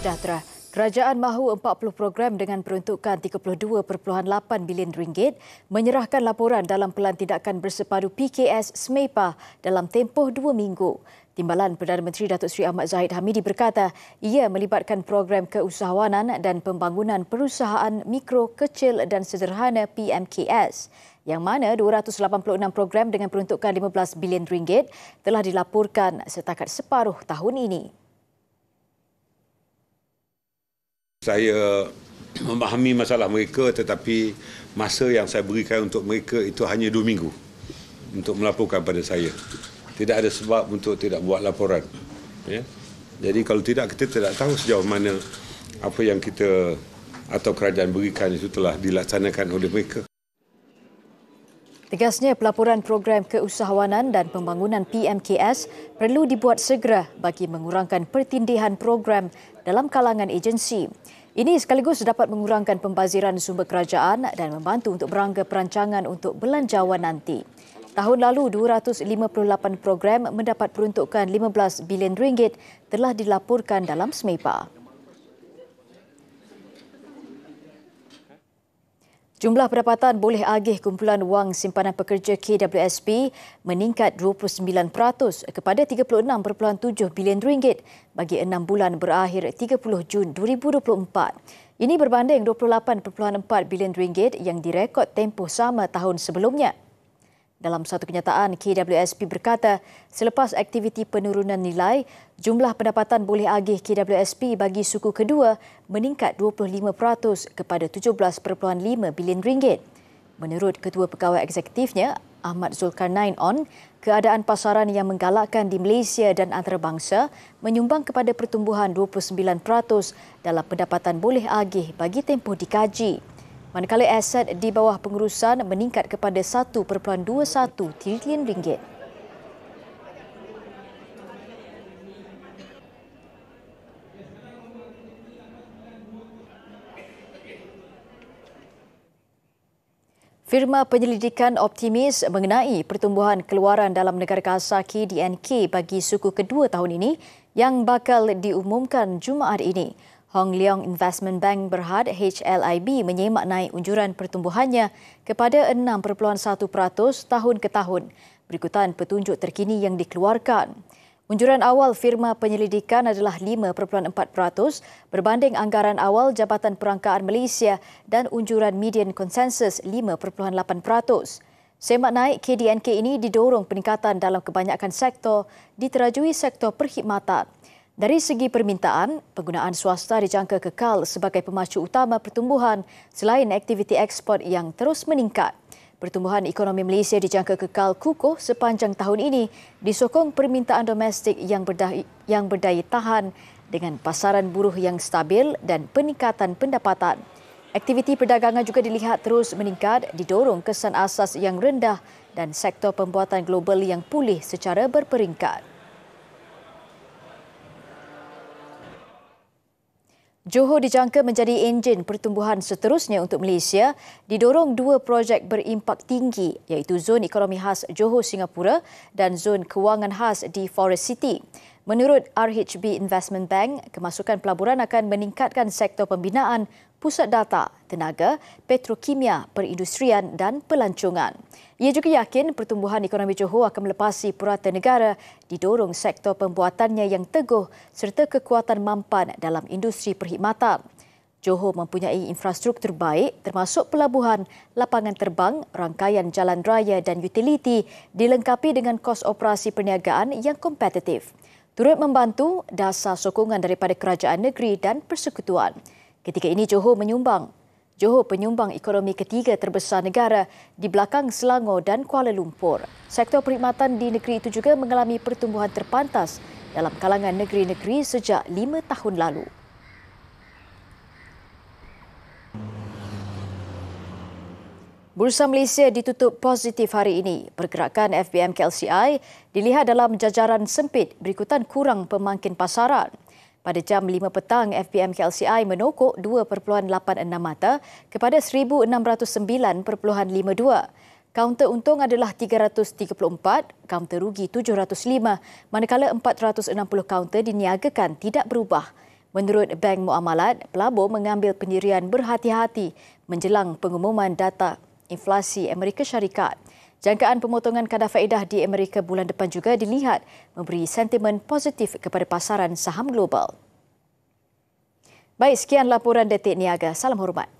sejahtera. Kerajaan mahu 40 program dengan peruntukan 32.8 bilion ringgit menyerahkan laporan dalam pelan tindakan bersepadu PKS SMEPA dalam tempoh dua minggu. Timbalan Perdana Menteri Datuk Seri Ahmad Zahid Hamidi berkata ia melibatkan program keusahawanan dan pembangunan perusahaan mikro, kecil dan sederhana PMKS yang mana 286 program dengan peruntukan 15 bilion ringgit telah dilaporkan setakat separuh tahun ini. Saya memahami masalah mereka tetapi masa yang saya berikan untuk mereka itu hanya dua minggu untuk melaporkan pada saya. Tidak ada sebab untuk tidak buat laporan. Ya? Jadi kalau tidak kita tidak tahu sejauh mana apa yang kita atau kerajaan berikan itu telah dilaksanakan oleh mereka. Tegasnya pelaporan program keusahawanan dan pembangunan PMKS perlu dibuat segera bagi mengurangkan pertindihan program dalam kalangan agensi. Ini sekaligus dapat mengurangkan pembaziran sumber kerajaan dan membantu untuk berangga perancangan untuk belanjawan nanti. Tahun lalu 258 program mendapat peruntukan 15 bilion ringgit telah dilaporkan dalam SMEPA. Jumlah pendapatan boleh agih kumpulan wang simpanan pekerja KWSP meningkat 29% kepada 36.7 bilion ringgit bagi 6 bulan berakhir 30 Jun 2024. Ini berbanding 28.4 bilion ringgit yang direkod tempoh sama tahun sebelumnya. Dalam satu kenyataan, KWSP berkata, selepas aktiviti penurunan nilai, jumlah pendapatan boleh agih KWSP bagi suku kedua meningkat 25% kepada 17.5 bilion ringgit. Menurut Ketua Pegawai Eksekutifnya, Ahmad Zulkarnain On, keadaan pasaran yang menggalakkan di Malaysia dan antarabangsa menyumbang kepada pertumbuhan 29% dalam pendapatan boleh agih bagi tempoh dikaji manakala aset di bawah pengurusan meningkat kepada 1.21 trilion ringgit. Firma penyelidikan optimis mengenai pertumbuhan keluaran dalam negara Kawasaki DNK bagi suku kedua tahun ini yang bakal diumumkan Jumaat ini. Hong Leong Investment Bank Berhad HLIB menyemak naik unjuran pertumbuhannya kepada 6.1% tahun ke tahun. Berikutan petunjuk terkini yang dikeluarkan. Unjuran awal firma penyelidikan adalah 5.4% berbanding anggaran awal Jabatan Perangkaan Malaysia dan unjuran median konsensus 5.8%. Semak naik KDNK ini didorong peningkatan dalam kebanyakan sektor, diterajui sektor perkhidmatan. Dari segi permintaan, penggunaan swasta dijangka kekal sebagai pemacu utama pertumbuhan selain aktiviti ekspor yang terus meningkat. Pertumbuhan ekonomi Malaysia dijangka kekal kukuh sepanjang tahun ini disokong permintaan domestik yang berdaya, yang berdaya tahan dengan pasaran buruh yang stabil dan peningkatan pendapatan. Aktiviti perdagangan juga dilihat terus meningkat didorong kesan asas yang rendah dan sektor pembuatan global yang pulih secara berperingkat. Johor dijangka menjadi enjin pertumbuhan seterusnya untuk Malaysia, didorong dua projek berimpak tinggi iaitu Zon Ekonomi Khas Johor Singapura dan Zon Kewangan Khas di Forest City. Menurut RHB Investment Bank, kemasukan pelaburan akan meningkatkan sektor pembinaan pusat data, tenaga, petrokimia, perindustrian dan pelancongan. Ia juga yakin pertumbuhan ekonomi Johor akan melepasi purata negara didorong sektor pembuatannya yang teguh serta kekuatan mampan dalam industri perkhidmatan. Johor mempunyai infrastruktur baik termasuk pelabuhan, lapangan terbang, rangkaian jalan raya dan utiliti dilengkapi dengan kos operasi perniagaan yang kompetitif. Turut membantu dasar sokongan daripada kerajaan negeri dan persekutuan. Ketika ini Johor menyumbang. Johor penyumbang ekonomi ketiga terbesar negara di belakang Selangor dan Kuala Lumpur. Sektor perkhidmatan di negeri itu juga mengalami pertumbuhan terpantas dalam kalangan negeri-negeri sejak lima tahun lalu. Bursa Malaysia ditutup positif hari ini. Pergerakan FBM KLCI dilihat dalam jajaran sempit berikutan kurang pemangkin pasaran. Pada jam 5 petang, FBM KLCI menokok 2.86 mata kepada 1609.52. Kaunter untung adalah 334, kaunter rugi 705, manakala 460 kaunter diniagakan tidak berubah. Menurut Bank Muamalat, pelabur mengambil pendirian berhati-hati menjelang pengumuman data inflasi Amerika Syarikat. Jangkaan pemotongan kadar faedah di Amerika bulan depan juga dilihat memberi sentimen positif kepada pasaran saham global. Baik, sekian laporan Detik Niaga. Salam hormat.